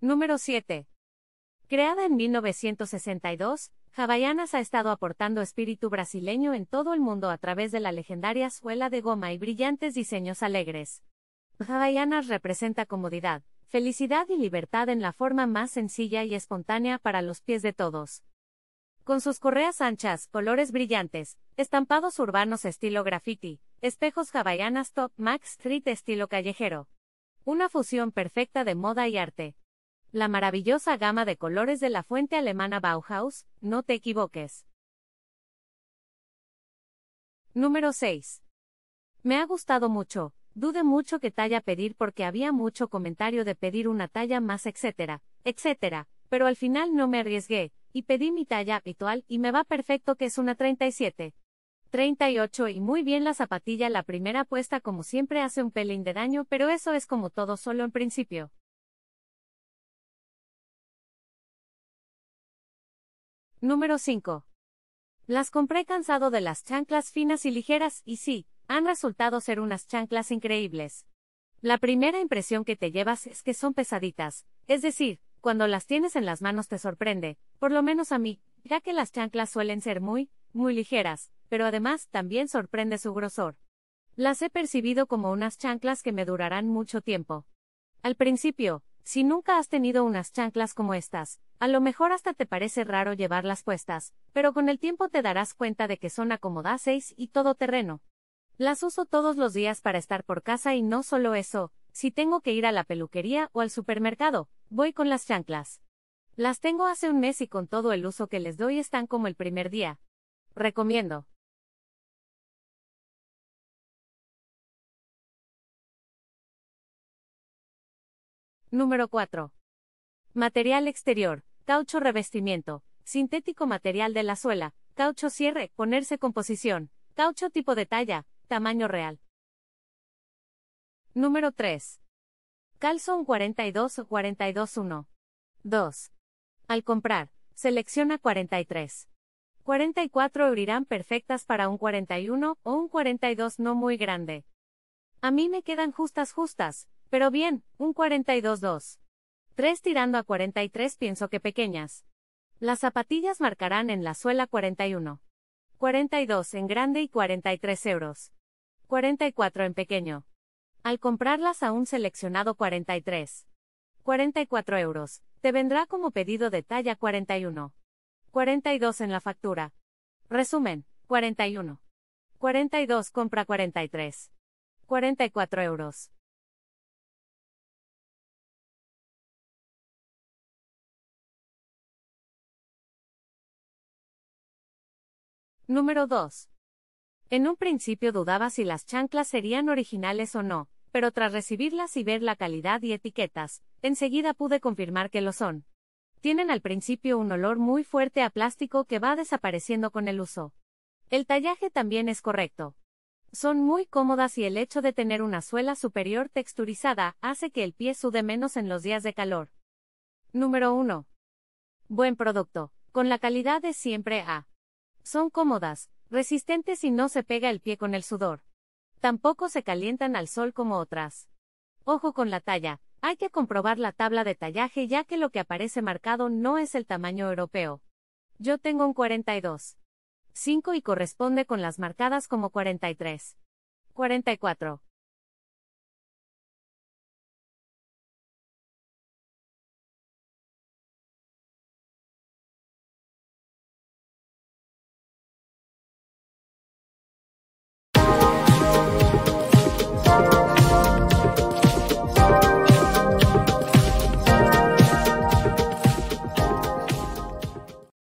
Número 7. Creada en 1962, Havaianas ha estado aportando espíritu brasileño en todo el mundo a través de la legendaria suela de goma y brillantes diseños alegres. Havaianas representa comodidad, felicidad y libertad en la forma más sencilla y espontánea para los pies de todos. Con sus correas anchas, colores brillantes, estampados urbanos estilo graffiti, espejos Havaianas Top Max Street estilo callejero. Una fusión perfecta de moda y arte. La maravillosa gama de colores de la fuente alemana Bauhaus, no te equivoques. Número 6. Me ha gustado mucho, dude mucho qué talla pedir porque había mucho comentario de pedir una talla más, etcétera, etcétera, pero al final no me arriesgué, y pedí mi talla habitual y me va perfecto que es una 37. 38 y muy bien la zapatilla la primera puesta como siempre hace un pelín de daño pero eso es como todo solo en principio. Número 5. Las compré cansado de las chanclas finas y ligeras y sí, han resultado ser unas chanclas increíbles. La primera impresión que te llevas es que son pesaditas, es decir, cuando las tienes en las manos te sorprende, por lo menos a mí, ya que las chanclas suelen ser muy, muy ligeras, pero además también sorprende su grosor. Las he percibido como unas chanclas que me durarán mucho tiempo. Al principio, si nunca has tenido unas chanclas como estas, a lo mejor hasta te parece raro llevarlas puestas, pero con el tiempo te darás cuenta de que son acomodaseis y todo terreno. Las uso todos los días para estar por casa y no solo eso, si tengo que ir a la peluquería o al supermercado, voy con las chanclas. Las tengo hace un mes y con todo el uso que les doy están como el primer día. Recomiendo. Número 4. Material exterior, caucho revestimiento, sintético material de la suela, caucho cierre, ponerse composición, caucho tipo de talla, tamaño real. Número 3. Calzón 42 42 1. 2. Al comprar, selecciona 43. 44 abrirán perfectas para un 41 o un 42 no muy grande. A mí me quedan justas justas, pero bien, un 42-2. 3 tirando a 43 pienso que pequeñas. Las zapatillas marcarán en la suela 41. 42 en grande y 43 euros. 44 en pequeño. Al comprarlas a un seleccionado 43. 44 euros, te vendrá como pedido de talla 41. 42 en la factura. Resumen, 41. 42 compra 43. 44 euros. Número 2. En un principio dudaba si las chanclas serían originales o no, pero tras recibirlas y ver la calidad y etiquetas, enseguida pude confirmar que lo son. Tienen al principio un olor muy fuerte a plástico que va desapareciendo con el uso. El tallaje también es correcto. Son muy cómodas y el hecho de tener una suela superior texturizada hace que el pie sude menos en los días de calor. Número 1. Buen producto, con la calidad de siempre A. Son cómodas, resistentes y no se pega el pie con el sudor. Tampoco se calientan al sol como otras. Ojo con la talla, hay que comprobar la tabla de tallaje ya que lo que aparece marcado no es el tamaño europeo. Yo tengo un 42.5 y corresponde con las marcadas como 43. 44.